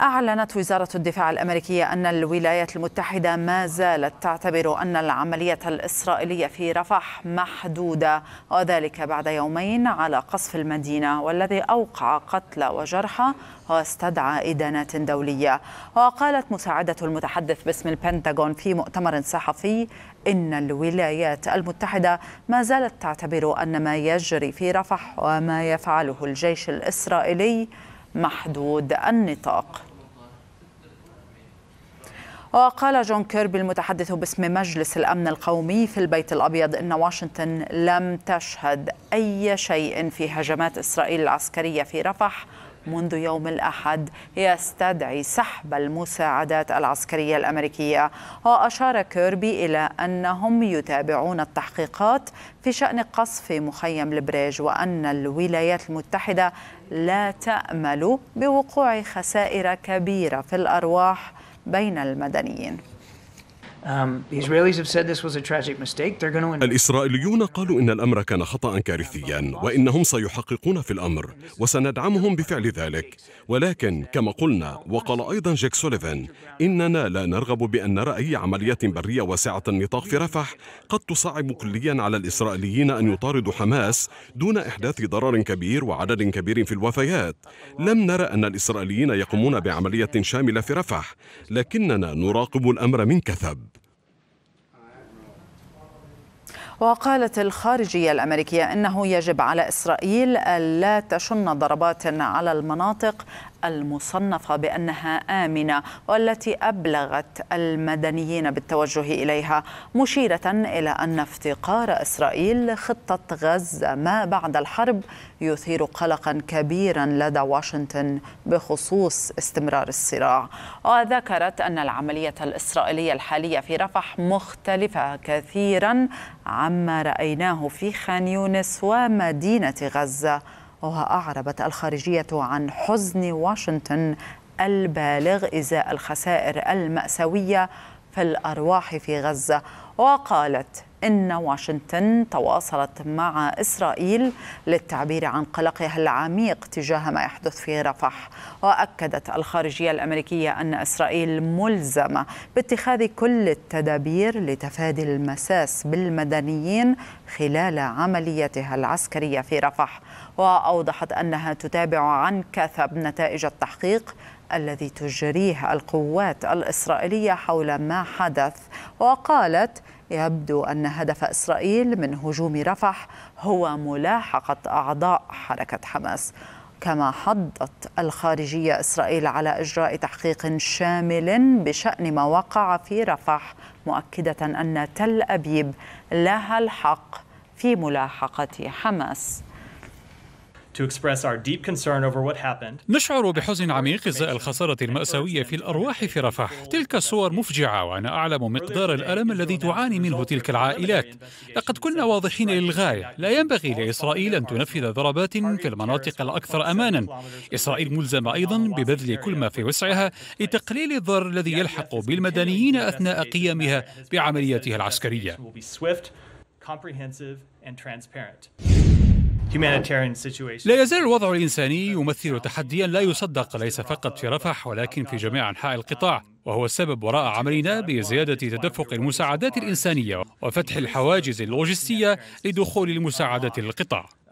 أعلنت وزارة الدفاع الأمريكية أن الولايات المتحدة ما زالت تعتبر أن العملية الإسرائيلية في رفح محدودة وذلك بعد يومين على قصف المدينة والذي أوقع قتلى وجرحى واستدعى إدانات دولية وقالت مساعدة المتحدث باسم البنتاغون في مؤتمر صحفي إن الولايات المتحدة ما زالت تعتبر أن ما يجري في رفح وما يفعله الجيش الإسرائيلي محدود النطاق وقال جون كيربي المتحدث باسم مجلس الأمن القومي في البيت الأبيض أن واشنطن لم تشهد أي شيء في هجمات إسرائيل العسكرية في رفح منذ يوم الأحد يستدعي سحب المساعدات العسكرية الأمريكية وأشار كيربي إلى أنهم يتابعون التحقيقات في شأن قصف مخيم البريج وأن الولايات المتحدة لا تأمل بوقوع خسائر كبيرة في الأرواح بين المدنيين Um, الإسرائيليون قالوا إن الأمر كان خطأ كارثيا وإنهم سيحققون في الأمر وسندعمهم بفعل ذلك ولكن كما قلنا وقال أيضا جيك سوليفان إننا لا نرغب بأن نرى أي عمليات برية واسعة النطاق في رفح قد تصعب كليا على الإسرائيليين أن يطاردوا حماس دون إحداث ضرر كبير وعدد كبير في الوفيات لم نرى أن الإسرائيليين يقومون بعملية شاملة في رفح لكننا نراقب الأمر من كثب وقالت الخارجية الأمريكية أنه يجب على إسرائيل ألا تشن ضربات على المناطق المصنفة بأنها آمنة والتي أبلغت المدنيين بالتوجه إليها مشيرة إلى أن افتقار إسرائيل لخطة غزة ما بعد الحرب يثير قلقا كبيرا لدى واشنطن بخصوص استمرار الصراع وذكرت أن العملية الإسرائيلية الحالية في رفح مختلفة كثيرا عما رأيناه في خان يونس ومدينة غزة وأعربت الخارجية عن حزن واشنطن البالغ إزاء الخسائر المأساوية في الأرواح في غزة وقالت أن واشنطن تواصلت مع إسرائيل للتعبير عن قلقها العميق تجاه ما يحدث في رفح وأكدت الخارجية الأمريكية أن إسرائيل ملزمة باتخاذ كل التدابير لتفادي المساس بالمدنيين خلال عمليتها العسكرية في رفح وأوضحت أنها تتابع عن كثب نتائج التحقيق الذي تجريه القوات الإسرائيلية حول ما حدث وقالت يبدو أن هدف إسرائيل من هجوم رفح هو ملاحقة أعضاء حركة حماس كما حضت الخارجية إسرائيل على إجراء تحقيق شامل بشأن ما وقع في رفح مؤكدة أن تل أبيب لها الحق في ملاحقة حماس نشعر بحزن عميق ازاء الخسارة المأساوية في الأرواح في رفح تلك الصور مفجعة وأنا أعلم مقدار الألم الذي تعاني منه تلك العائلات لقد كنا واضحين للغاية لا ينبغي لإسرائيل أن تنفذ ضربات في المناطق الأكثر أمانا إسرائيل ملزمة أيضا ببذل كل ما في وسعها لتقليل الضرر الذي يلحق بالمدنيين أثناء قيامها بعملياتها العسكرية لا يزال الوضع الإنساني يمثل تحديا لا يصدق ليس فقط في رفح ولكن في جميع أنحاء القطاع وهو السبب وراء عملنا بزيادة تدفق المساعدات الإنسانية وفتح الحواجز اللوجستية لدخول المساعدة للقطاع